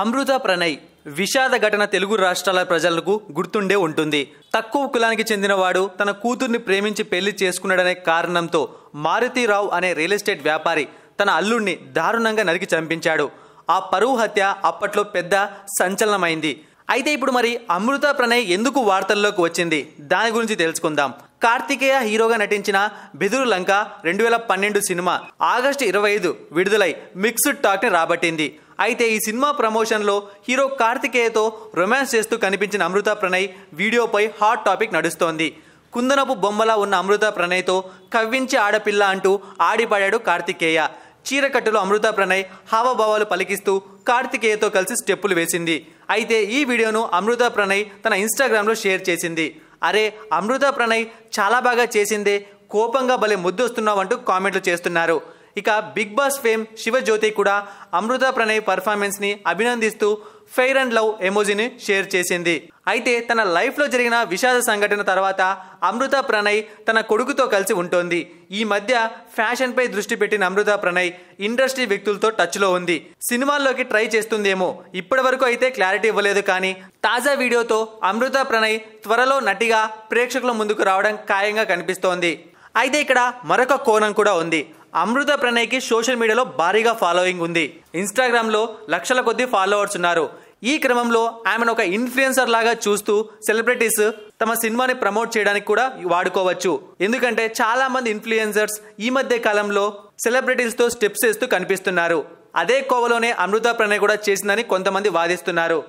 అమృత ప్రణయ్ విషాద ఘటన తెలుగు రాష్ట్రాల ప్రజలకు గుర్తుండే ఉంటుంది తక్కువ కులానికి చెందినవాడు తన కూతుర్ని ప్రేమించి పెళ్లి చేసుకున్నాడనే కారణంతో మారుతీరావు అనే రియల్ ఎస్టేట్ వ్యాపారి తన అల్లుణ్ణి దారుణంగా నరికి చంపించాడు ఆ పరువు హత్య అప్పట్లో పెద్ద సంచలనమైంది అయితే ఇప్పుడు మరి అమృత ప్రణయ్ ఎందుకు వార్తల్లోకి వచ్చింది దాని గురించి తెలుసుకుందాం కార్తికేయ హీరోగా నటించిన బిదురు లంక రెండు వేల పన్నెండు సినిమా ఆగస్టు ఇరవై ఐదు విడుదలై మిక్స్డ్ టాక్ని రాబట్టింది అయితే ఈ సినిమా ప్రమోషన్లో హీరో కార్తికేయతో రొమాన్స్ చేస్తూ కనిపించిన అమృత ప్రణయ్ వీడియోపై హాట్ టాపిక్ నడుస్తోంది కుందనపు బొమ్మలా ఉన్న అమృత ప్రణయ్తో కవ్వించి ఆడపిల్ల అంటూ ఆడిపాడాడు కార్తికేయ చీరకట్టులో అమృత ప్రణయ్ హావభావాలు పలికిస్తూ కార్తికేయతో కలిసి స్టెప్పులు వేసింది అయితే ఈ వీడియోను అమృత ప్రణయ్ తన ఇన్స్టాగ్రామ్లో షేర్ చేసింది అరే అమృత ప్రణయ్ చాలా బాగా చేసిందే కోపంగా భలే ముద్దు వస్తున్నావంటూ కామెంట్లు చేస్తున్నారు ఇక బిగ్ బాస్ ఫేమ్ శివజ్యోతి కూడా అమృత ప్రణయ్ పర్ఫార్మెన్స్ని అభినందిస్తూ ఫెయిర్ అండ్ లవ్ ఎమోజీని షేర్ చేసింది అయితే తన లైఫ్లో జరిగిన విషాద సంఘటన తర్వాత అమృత ప్రణయ్ తన కొడుకుతో కలిసి ఉంటుంది ఈ మధ్య ఫ్యాషన్పై దృష్టి పెట్టిన అమృత ప్రణయ్ ఇండస్ట్రీ వ్యక్తులతో టచ్లో ఉంది సినిమాల్లోకి ట్రై చేస్తుందేమో ఇప్పటి వరకు అయితే క్లారిటీ ఇవ్వలేదు కానీ తాజా వీడియోతో అమృత ప్రణయ్ త్వరలో నటిగా ప్రేక్షకుల ముందుకు రావడం ఖాయంగా కనిపిస్తోంది అయితే ఇక్కడ మరొక కోణం కూడా ఉంది అమృత ప్రణయ్కి సోషల్ మీడియాలో భారీగా ఫాలోయింగ్ ఉంది ఇన్స్టాగ్రామ్లో లక్షల కొద్ది ఫాలోవర్స్ ఉన్నారు ఈ క్రమంలో ఆమెను ఒక ఇన్ఫ్లుయెన్సర్ లాగా చూస్తూ సెలబ్రిటీస్ తమ సినిమాని ప్రమోట్ చేయడానికి కూడా వాడుకోవచ్చు ఎందుకంటే చాలా మంది ఇన్ఫ్లుయెన్సర్స్ ఈ మధ్య కాలంలో సెలబ్రిటీస్తో స్టెప్స్ వేస్తూ కనిపిస్తున్నారు అదే కోవలోనే అమృత ప్రణయ్ కూడా చేసిందని కొంతమంది వాదిస్తున్నారు